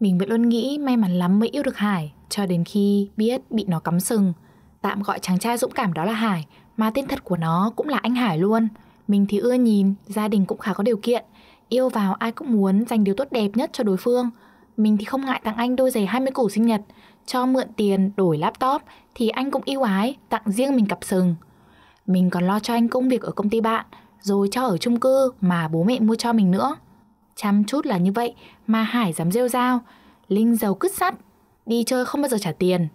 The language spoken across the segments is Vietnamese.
Mình vẫn luôn nghĩ may mắn lắm mới yêu được Hải cho đến khi biết bị nó cắm sừng. Tạm gọi chàng trai dũng cảm đó là Hải, mà tên thật của nó cũng là anh Hải luôn. Mình thì ưa nhìn, gia đình cũng khá có điều kiện. Yêu vào ai cũng muốn dành điều tốt đẹp nhất cho đối phương. Mình thì không ngại tặng anh đôi giày 20 củ sinh nhật, cho mượn tiền đổi laptop thì anh cũng yêu ái tặng riêng mình cặp sừng. Mình còn lo cho anh công việc ở công ty bạn, rồi cho ở chung cư mà bố mẹ mua cho mình nữa. Chăm chút là như vậy mà Hải dám rêu rao. Linh giàu cứt sắt, đi chơi không bao giờ trả tiền.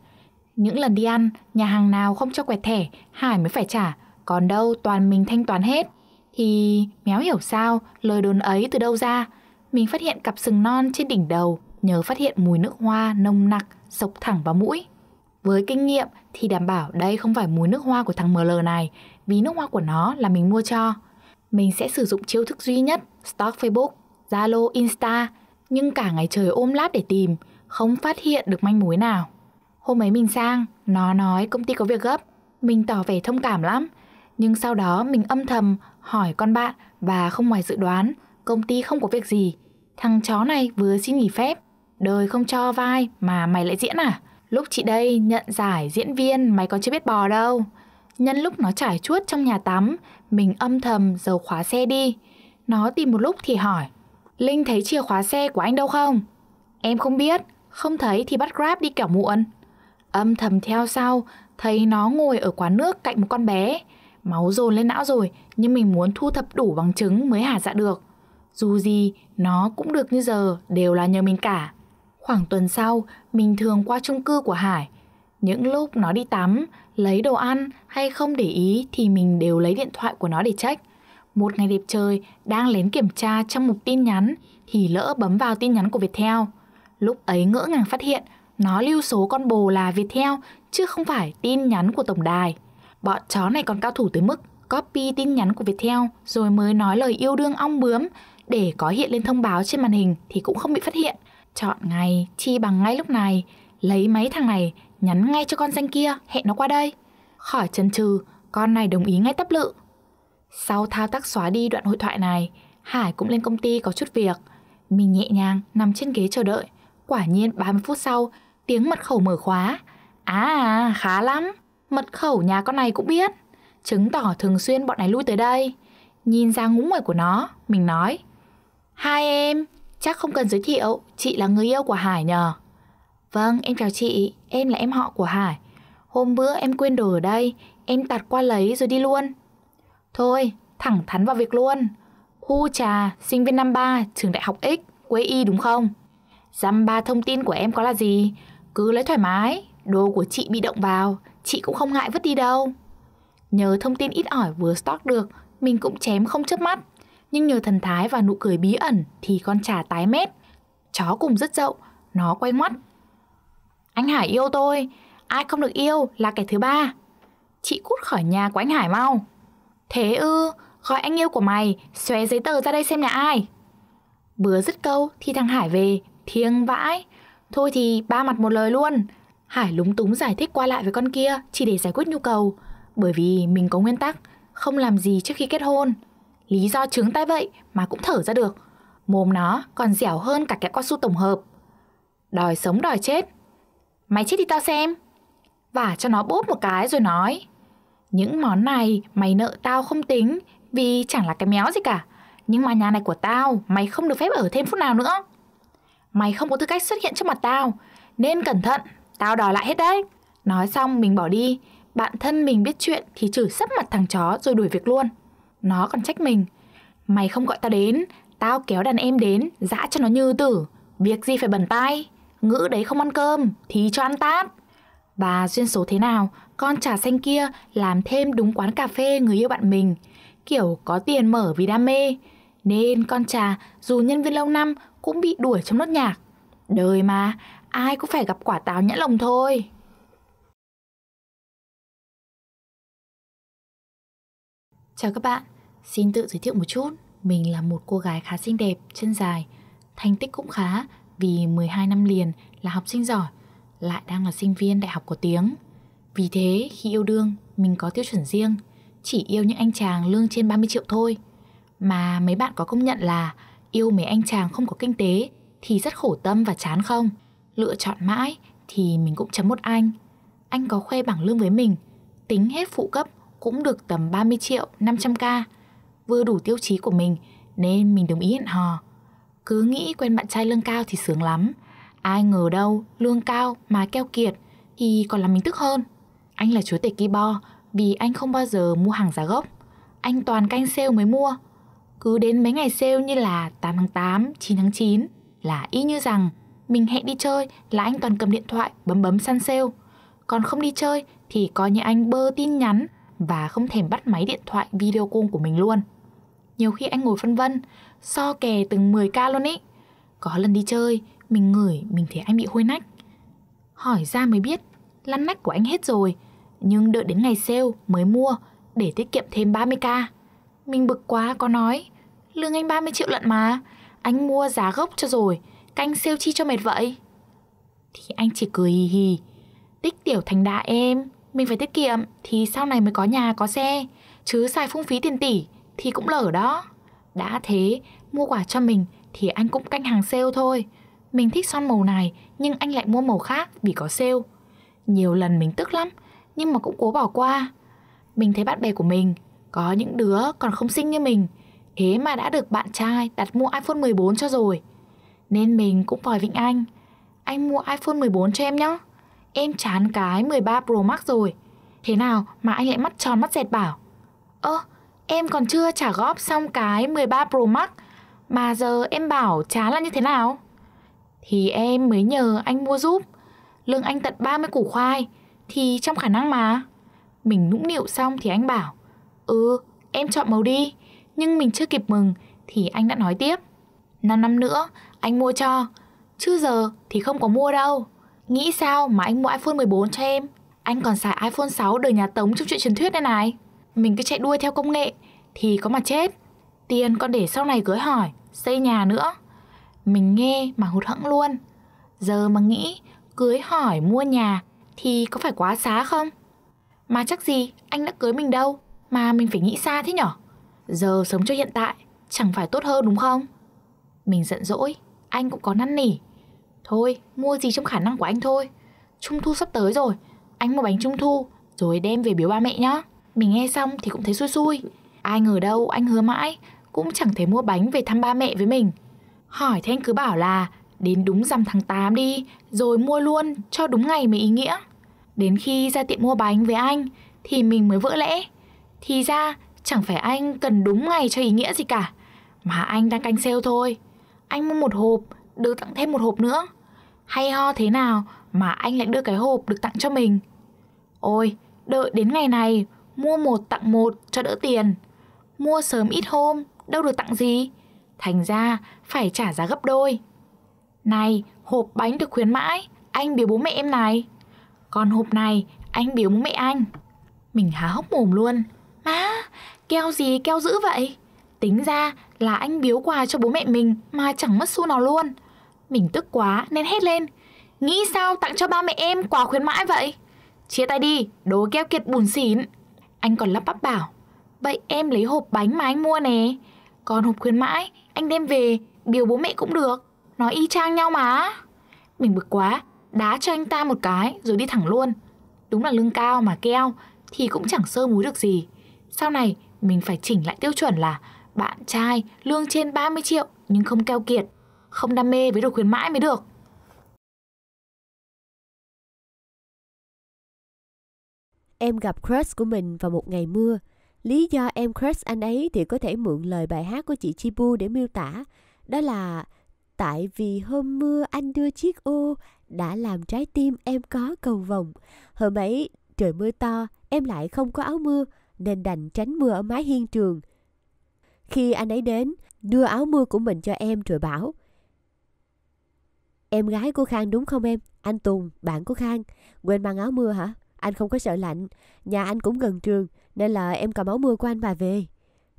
Những lần đi ăn, nhà hàng nào không cho quẹt thẻ, Hải mới phải trả, còn đâu toàn mình thanh toán hết. Thì méo hiểu sao, lời đồn ấy từ đâu ra. Mình phát hiện cặp sừng non trên đỉnh đầu, nhờ phát hiện mùi nước hoa nồng nặc, sộc thẳng vào mũi. Với kinh nghiệm thì đảm bảo đây không phải mùi nước hoa của thằng ML này, vì nước hoa của nó là mình mua cho. Mình sẽ sử dụng chiêu thức duy nhất, stalk Facebook. Zalo, Insta, nhưng cả ngày trời ôm lát để tìm, không phát hiện được manh mối nào. Hôm ấy mình sang, nó nói công ty có việc gấp, mình tỏ vẻ thông cảm lắm, nhưng sau đó mình âm thầm hỏi con bạn và không ngoài dự đoán, công ty không có việc gì. Thằng chó này vừa xin nghỉ phép, đời không cho vai mà mày lại diễn à? Lúc chị đây nhận giải diễn viên mày còn chưa biết bò đâu. Nhân lúc nó trải chuốt trong nhà tắm, mình âm thầm dầu khóa xe đi. Nó tìm một lúc thì hỏi, Linh thấy chìa khóa xe của anh đâu không? Em không biết, không thấy thì bắt Grab đi kẻo muộn. Âm thầm theo sau, thấy nó ngồi ở quán nước cạnh một con bé. Máu dồn lên não rồi, nhưng mình muốn thu thập đủ bằng chứng mới hả dạ được. Dù gì, nó cũng được như giờ, đều là nhờ mình cả. Khoảng tuần sau, mình thường qua chung cư của Hải. Những lúc nó đi tắm, lấy đồ ăn hay không để ý thì mình đều lấy điện thoại của nó để check một ngày đẹp trời đang lén kiểm tra trong mục tin nhắn thì lỡ bấm vào tin nhắn của Viettel. Lúc ấy ngỡ ngàng phát hiện nó lưu số con bồ là Viettel chứ không phải tin nhắn của tổng đài. Bọn chó này còn cao thủ tới mức copy tin nhắn của Viettel rồi mới nói lời yêu đương ong bướm để có hiện lên thông báo trên màn hình thì cũng không bị phát hiện. Chọn ngày, chi bằng ngay lúc này, lấy máy thằng này, nhắn ngay cho con danh kia, hẹn nó qua đây. Khỏi chần chừ, con này đồng ý ngay tấp lự, sau thao tác xóa đi đoạn hội thoại này, Hải cũng lên công ty có chút việc. Mình nhẹ nhàng nằm trên ghế chờ đợi. Quả nhiên 30 phút sau, tiếng mật khẩu mở khóa. À, khá lắm. Mật khẩu nhà con này cũng biết. Chứng tỏ thường xuyên bọn này lui tới đây. Nhìn ra ngũ người của nó, mình nói. Hai em, chắc không cần giới thiệu, chị là người yêu của Hải nhờ. Vâng, em chào chị, em là em họ của Hải. Hôm bữa em quên đồ ở đây, em tạt qua lấy rồi đi luôn, Thôi, thẳng thắn vào việc luôn. Hu Trà, sinh viên năm 3, trường đại học X, quê Y đúng không? Dăm ba thông tin của em có là gì? Cứ lấy thoải mái, đồ của chị bị động vào, chị cũng không ngại vứt đi đâu. Nhờ thông tin ít ỏi vừa stock được, mình cũng chém không chớp mắt. Nhưng nhờ thần thái và nụ cười bí ẩn thì con trà tái mét. Chó cùng rất dậu, nó quay ngoắt. Anh Hải yêu tôi, ai không được yêu là kẻ thứ ba. Chị cút khỏi nhà của anh Hải mau. Thế ư, gọi anh yêu của mày, xóe giấy tờ ra đây xem là ai. Bứa dứt câu thì thằng Hải về, thiêng vãi. Thôi thì ba mặt một lời luôn. Hải lúng túng giải thích qua lại với con kia chỉ để giải quyết nhu cầu. Bởi vì mình có nguyên tắc, không làm gì trước khi kết hôn. Lý do trướng tay vậy mà cũng thở ra được. Mồm nó còn dẻo hơn cả kẹo cao su tổng hợp. Đòi sống đòi chết. Mày chết đi tao xem. Vả cho nó bốp một cái rồi nói những món này mày nợ tao không tính vì chẳng là cái méo gì cả. Nhưng mà nhà này của tao, mày không được phép ở thêm phút nào nữa. Mày không có tư cách xuất hiện trước mặt tao, nên cẩn thận, tao đòi lại hết đấy. Nói xong mình bỏ đi, bạn thân mình biết chuyện thì chửi sấp mặt thằng chó rồi đuổi việc luôn. Nó còn trách mình, mày không gọi tao đến, tao kéo đàn em đến, dã cho nó như tử. Việc gì phải bẩn tay, ngữ đấy không ăn cơm thì cho ăn tát. Và duyên số thế nào, con trà xanh kia làm thêm đúng quán cà phê người yêu bạn mình, kiểu có tiền mở vì đam mê. Nên con trà, dù nhân viên lâu năm, cũng bị đuổi trong nốt nhạc. Đời mà, ai cũng phải gặp quả táo nhãn lồng thôi. Chào các bạn, xin tự giới thiệu một chút. Mình là một cô gái khá xinh đẹp, chân dài, thành tích cũng khá vì 12 năm liền là học sinh giỏi lại đang là sinh viên đại học có tiếng. Vì thế, khi yêu đương, mình có tiêu chuẩn riêng, chỉ yêu những anh chàng lương trên 30 triệu thôi. Mà mấy bạn có công nhận là yêu mấy anh chàng không có kinh tế thì rất khổ tâm và chán không? Lựa chọn mãi thì mình cũng chấm một anh. Anh có khoe bảng lương với mình, tính hết phụ cấp cũng được tầm 30 triệu 500k. Vừa đủ tiêu chí của mình nên mình đồng ý hẹn hò. Cứ nghĩ quen bạn trai lương cao thì sướng lắm, Ai ngờ đâu, lương cao mà keo kiệt thì còn làm mình tức hơn. Anh là chúa tể bo vì anh không bao giờ mua hàng giá gốc. Anh toàn canh sale mới mua. Cứ đến mấy ngày sale như là 8 tháng 8, 9 tháng 9 là y như rằng mình hẹn đi chơi là anh toàn cầm điện thoại bấm bấm săn sale. Còn không đi chơi thì coi như anh bơ tin nhắn và không thèm bắt máy điện thoại video call của mình luôn. Nhiều khi anh ngồi phân vân, so kè từng 10k luôn ý. Có lần đi chơi, mình ngửi, mình thấy anh bị hôi nách. Hỏi ra mới biết, lăn nách của anh hết rồi, nhưng đợi đến ngày sale mới mua để tiết kiệm thêm 30k. Mình bực quá có nói, lương anh 30 triệu lận mà, anh mua giá gốc cho rồi, canh sale chi cho mệt vậy. Thì anh chỉ cười hì hì, tích tiểu thành đà em, mình phải tiết kiệm thì sau này mới có nhà có xe, chứ xài phung phí tiền tỷ thì cũng lở đó. Đã thế, mua quả cho mình thì anh cũng canh hàng sale thôi, mình thích son màu này nhưng anh lại mua màu khác vì có sale. Nhiều lần mình tức lắm, nhưng mà cũng cố bỏ qua. Mình thấy bạn bè của mình có những đứa còn không xinh như mình, thế mà đã được bạn trai đặt mua iPhone 14 cho rồi. Nên mình cũng vòi vịnh anh. Anh mua iPhone 14 cho em nhé. Em chán cái 13 Pro Max rồi. Thế nào mà anh lại mắt tròn mắt dẹt bảo. Ơ, em còn chưa trả góp xong cái 13 Pro Max mà giờ em bảo chán là như thế nào? thì em mới nhờ anh mua giúp. Lương anh tận 30 củ khoai thì trong khả năng mà. Mình nũng nịu xong thì anh bảo, "Ừ, em chọn màu đi." Nhưng mình chưa kịp mừng thì anh đã nói tiếp, "5 năm nữa anh mua cho, chứ giờ thì không có mua đâu." Nghĩ sao mà anh mua iPhone 14 cho em? Anh còn xài iPhone 6 đời nhà Tống trong chuyện truyền thuyết đây này. Mình cứ chạy đuôi theo công nghệ thì có mà chết. Tiền con để sau này cưới hỏi, xây nhà nữa. Mình nghe mà hụt hẫng luôn. Giờ mà nghĩ cưới hỏi mua nhà thì có phải quá xá không? Mà chắc gì anh đã cưới mình đâu mà mình phải nghĩ xa thế nhở? Giờ sống cho hiện tại chẳng phải tốt hơn đúng không? Mình giận dỗi, anh cũng có năn nỉ. Thôi, mua gì trong khả năng của anh thôi. Trung thu sắp tới rồi, anh mua bánh trung thu rồi đem về biếu ba mẹ nhá. Mình nghe xong thì cũng thấy xui xui. Ai ngờ đâu anh hứa mãi cũng chẳng thể mua bánh về thăm ba mẹ với mình. Hỏi thế anh cứ bảo là đến đúng rằm tháng 8 đi, rồi mua luôn cho đúng ngày mới ý nghĩa. Đến khi ra tiệm mua bánh với anh thì mình mới vỡ lẽ. Thì ra chẳng phải anh cần đúng ngày cho ý nghĩa gì cả, mà anh đang canh sale thôi. Anh mua một hộp, được tặng thêm một hộp nữa. Hay ho thế nào mà anh lại đưa cái hộp được tặng cho mình. Ôi, đợi đến ngày này, mua một tặng một cho đỡ tiền. Mua sớm ít hôm, đâu được tặng gì thành ra phải trả giá gấp đôi. Này, hộp bánh được khuyến mãi, anh biếu bố mẹ em này. Còn hộp này, anh biếu bố mẹ anh. Mình há hốc mồm luôn. Má, keo gì keo dữ vậy? Tính ra là anh biếu quà cho bố mẹ mình mà chẳng mất xu nào luôn. Mình tức quá nên hét lên. Nghĩ sao tặng cho ba mẹ em quà khuyến mãi vậy? Chia tay đi, đồ keo kiệt bùn xỉn. Anh còn lắp bắp bảo. Vậy em lấy hộp bánh mà anh mua nè. Còn hộp khuyến mãi anh đem về biểu bố mẹ cũng được nói y chang nhau mà mình bực quá đá cho anh ta một cái rồi đi thẳng luôn đúng là lương cao mà keo thì cũng chẳng sơ múi được gì sau này mình phải chỉnh lại tiêu chuẩn là bạn trai lương trên 30 triệu nhưng không keo kiệt không đam mê với đồ khuyến mãi mới được em gặp crush của mình vào một ngày mưa Lý do em crush anh ấy thì có thể mượn lời bài hát của chị Chibu để miêu tả. Đó là Tại vì hôm mưa anh đưa chiếc ô đã làm trái tim em có cầu vồng. Hôm ấy trời mưa to, em lại không có áo mưa nên đành tránh mưa ở mái hiên trường. Khi anh ấy đến, đưa áo mưa của mình cho em rồi bảo Em gái của Khang đúng không em? Anh Tùng, bạn của Khang. Quên mang áo mưa hả? Anh không có sợ lạnh. Nhà anh cũng gần trường. Nên là em cầm áo mưa của anh mà về.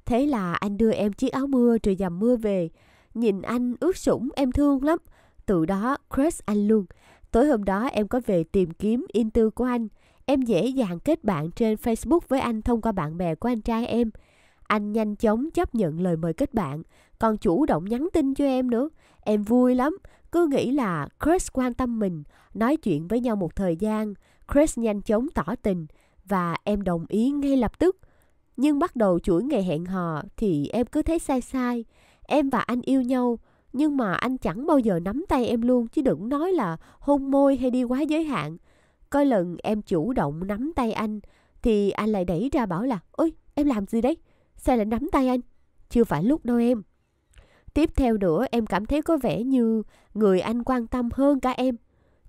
Thế là anh đưa em chiếc áo mưa trừ dầm mưa về. Nhìn anh ướt sũng em thương lắm. Từ đó crush anh luôn. Tối hôm đó em có về tìm kiếm in tư của anh. Em dễ dàng kết bạn trên Facebook với anh thông qua bạn bè của anh trai em. Anh nhanh chóng chấp nhận lời mời kết bạn, còn chủ động nhắn tin cho em nữa. Em vui lắm, cứ nghĩ là crush quan tâm mình, nói chuyện với nhau một thời gian, crush nhanh chóng tỏ tình, và em đồng ý ngay lập tức. Nhưng bắt đầu chuỗi ngày hẹn hò thì em cứ thấy sai sai. Em và anh yêu nhau, nhưng mà anh chẳng bao giờ nắm tay em luôn chứ đừng nói là hôn môi hay đi quá giới hạn. Có lần em chủ động nắm tay anh thì anh lại đẩy ra bảo là Ôi, em làm gì đấy? Sao lại nắm tay anh? Chưa phải lúc đâu em. Tiếp theo nữa em cảm thấy có vẻ như người anh quan tâm hơn cả em.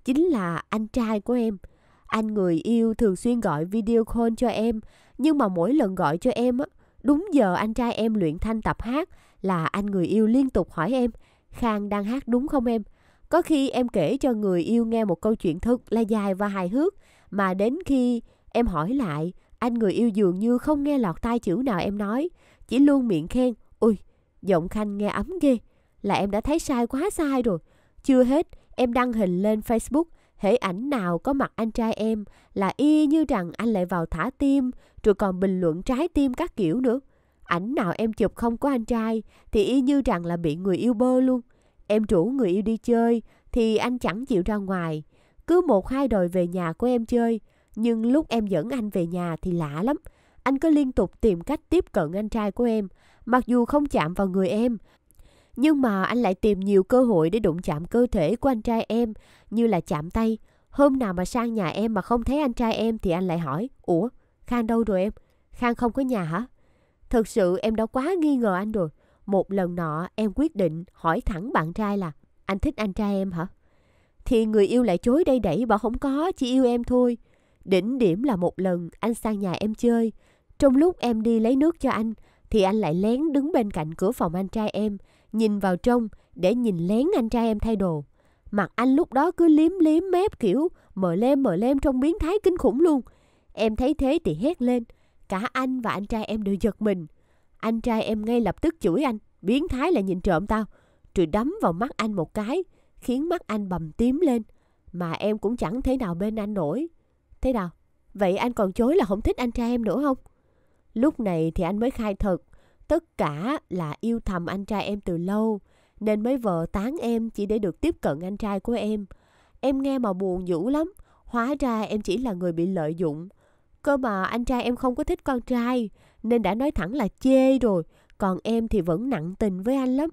Chính là anh trai của em. Anh người yêu thường xuyên gọi video call cho em, nhưng mà mỗi lần gọi cho em á, đúng giờ anh trai em luyện thanh tập hát là anh người yêu liên tục hỏi em, Khang đang hát đúng không em? Có khi em kể cho người yêu nghe một câu chuyện thật là dài và hài hước, mà đến khi em hỏi lại, anh người yêu dường như không nghe lọt tai chữ nào em nói, chỉ luôn miệng khen, ui giọng Khanh nghe ấm ghê, là em đã thấy sai quá sai rồi. Chưa hết, em đăng hình lên Facebook hễ ảnh nào có mặt anh trai em là y như rằng anh lại vào thả tim, rồi còn bình luận trái tim các kiểu nữa. Ảnh nào em chụp không có anh trai thì y như rằng là bị người yêu bơ luôn. Em rủ người yêu đi chơi thì anh chẳng chịu ra ngoài. Cứ một hai đòi về nhà của em chơi, nhưng lúc em dẫn anh về nhà thì lạ lắm. Anh cứ liên tục tìm cách tiếp cận anh trai của em, mặc dù không chạm vào người em, nhưng mà anh lại tìm nhiều cơ hội để đụng chạm cơ thể của anh trai em, như là chạm tay. Hôm nào mà sang nhà em mà không thấy anh trai em thì anh lại hỏi, Ủa, Khang đâu rồi em? Khang không có nhà hả? Thực sự em đã quá nghi ngờ anh rồi. Một lần nọ em quyết định hỏi thẳng bạn trai là, anh thích anh trai em hả? Thì người yêu lại chối đây đẩy bảo không có, chỉ yêu em thôi. Đỉnh điểm là một lần anh sang nhà em chơi. Trong lúc em đi lấy nước cho anh, thì anh lại lén đứng bên cạnh cửa phòng anh trai em, Nhìn vào trong để nhìn lén anh trai em thay đồ. Mặt anh lúc đó cứ liếm liếm mép kiểu mờ lem mờ lem trong biến thái kinh khủng luôn. Em thấy thế thì hét lên. Cả anh và anh trai em đều giật mình. Anh trai em ngay lập tức chửi anh. Biến thái là nhìn trộm tao. Rồi đấm vào mắt anh một cái. Khiến mắt anh bầm tím lên. Mà em cũng chẳng thế nào bên anh nổi. Thế nào? Vậy anh còn chối là không thích anh trai em nữa không? Lúc này thì anh mới khai thật. Tất cả là yêu thầm anh trai em từ lâu, nên mới vợ tán em chỉ để được tiếp cận anh trai của em. Em nghe mà buồn dữ lắm, hóa ra em chỉ là người bị lợi dụng. Cơ mà anh trai em không có thích con trai, nên đã nói thẳng là chê rồi, còn em thì vẫn nặng tình với anh lắm.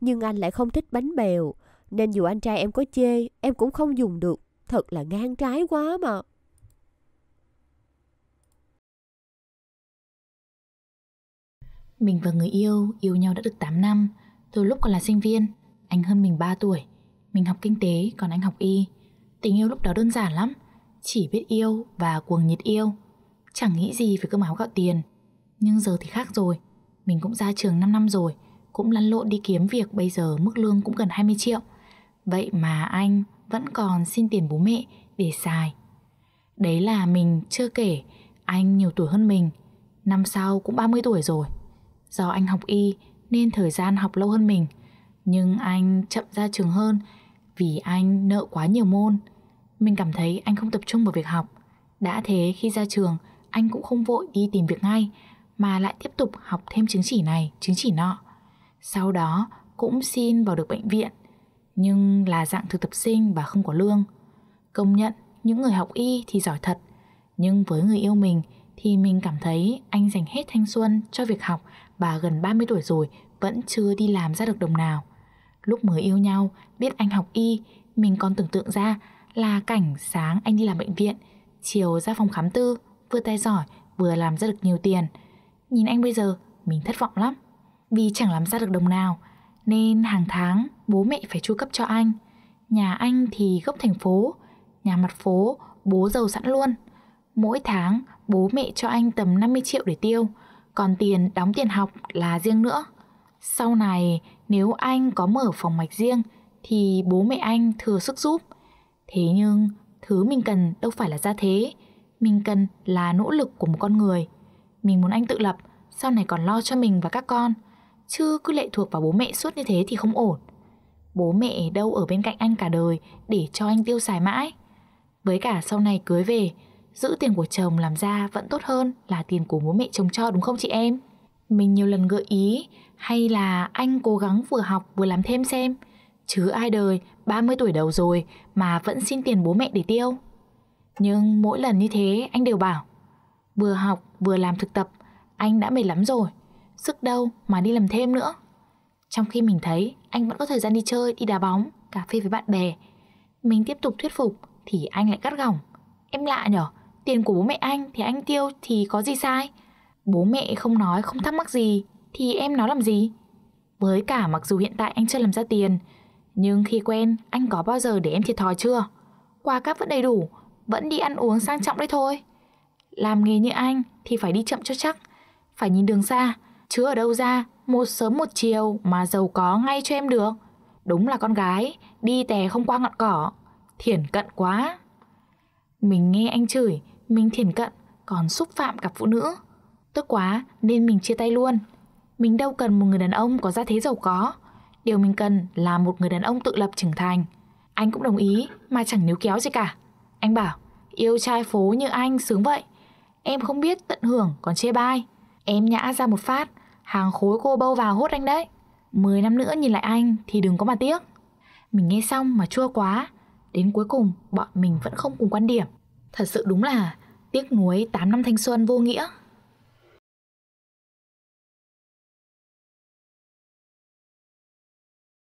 Nhưng anh lại không thích bánh bèo, nên dù anh trai em có chê, em cũng không dùng được. Thật là ngang trái quá mà. Mình và người yêu yêu nhau đã được 8 năm, từ lúc còn là sinh viên, anh hơn mình 3 tuổi. Mình học kinh tế còn anh học y. Tình yêu lúc đó đơn giản lắm, chỉ biết yêu và cuồng nhiệt yêu. Chẳng nghĩ gì về cơm áo gạo tiền. Nhưng giờ thì khác rồi, mình cũng ra trường 5 năm rồi, cũng lăn lộn đi kiếm việc bây giờ mức lương cũng gần 20 triệu. Vậy mà anh vẫn còn xin tiền bố mẹ để xài. Đấy là mình chưa kể anh nhiều tuổi hơn mình, năm sau cũng 30 tuổi rồi. Do anh học y nên thời gian học lâu hơn mình, nhưng anh chậm ra trường hơn vì anh nợ quá nhiều môn. Mình cảm thấy anh không tập trung vào việc học. Đã thế khi ra trường, anh cũng không vội đi tìm việc ngay mà lại tiếp tục học thêm chứng chỉ này, chứng chỉ nọ. Sau đó cũng xin vào được bệnh viện, nhưng là dạng thực tập sinh và không có lương. Công nhận những người học y thì giỏi thật, nhưng với người yêu mình thì mình cảm thấy anh dành hết thanh xuân cho việc học và gần 30 tuổi rồi vẫn chưa đi làm ra được đồng nào. Lúc mới yêu nhau, biết anh học y, mình còn tưởng tượng ra là cảnh sáng anh đi làm bệnh viện, chiều ra phòng khám tư, vừa tay giỏi vừa làm ra được nhiều tiền. Nhìn anh bây giờ, mình thất vọng lắm, vì chẳng làm ra được đồng nào, nên hàng tháng bố mẹ phải chu cấp cho anh. Nhà anh thì gốc thành phố, nhà mặt phố bố giàu sẵn luôn. Mỗi tháng bố mẹ cho anh tầm 50 triệu để tiêu, còn tiền đóng tiền học là riêng nữa. Sau này nếu anh có mở phòng mạch riêng thì bố mẹ anh thừa sức giúp. Thế nhưng thứ mình cần đâu phải là gia thế, mình cần là nỗ lực của một con người. Mình muốn anh tự lập, sau này còn lo cho mình và các con, chứ cứ lệ thuộc vào bố mẹ suốt như thế thì không ổn. Bố mẹ đâu ở bên cạnh anh cả đời để cho anh tiêu xài mãi. Với cả sau này cưới về, giữ tiền của chồng làm ra vẫn tốt hơn là tiền của bố mẹ chồng cho đúng không chị em? Mình nhiều lần gợi ý hay là anh cố gắng vừa học vừa làm thêm xem, chứ ai đời 30 tuổi đầu rồi mà vẫn xin tiền bố mẹ để tiêu. Nhưng mỗi lần như thế anh đều bảo Vừa học vừa làm thực tập Anh đã mệt lắm rồi Sức đâu mà đi làm thêm nữa Trong khi mình thấy anh vẫn có thời gian đi chơi Đi đá bóng, cà phê với bạn bè Mình tiếp tục thuyết phục Thì anh lại cắt gỏng Em lạ nhở tiền của bố mẹ anh thì anh tiêu thì có gì sai? Bố mẹ không nói không thắc mắc gì thì em nói làm gì? Với cả mặc dù hiện tại anh chưa làm ra tiền, nhưng khi quen anh có bao giờ để em thiệt thòi chưa? Quà cáp vẫn đầy đủ, vẫn đi ăn uống sang trọng đấy thôi. Làm nghề như anh thì phải đi chậm cho chắc, phải nhìn đường xa, chứ ở đâu ra một sớm một chiều mà giàu có ngay cho em được. Đúng là con gái, đi tè không qua ngọn cỏ, thiển cận quá. Mình nghe anh chửi mình thiển cận, còn xúc phạm cặp phụ nữ. Tức quá nên mình chia tay luôn. Mình đâu cần một người đàn ông có gia thế giàu có. Điều mình cần là một người đàn ông tự lập trưởng thành. Anh cũng đồng ý mà chẳng níu kéo gì cả. Anh bảo, yêu trai phố như anh sướng vậy. Em không biết tận hưởng còn chê bai. Em nhã ra một phát, hàng khối cô bâu vào hốt anh đấy. Mười năm nữa nhìn lại anh thì đừng có mà tiếc. Mình nghe xong mà chua quá. Đến cuối cùng bọn mình vẫn không cùng quan điểm. Thật sự đúng là tiếc nuối 8 năm thanh xuân vô nghĩa.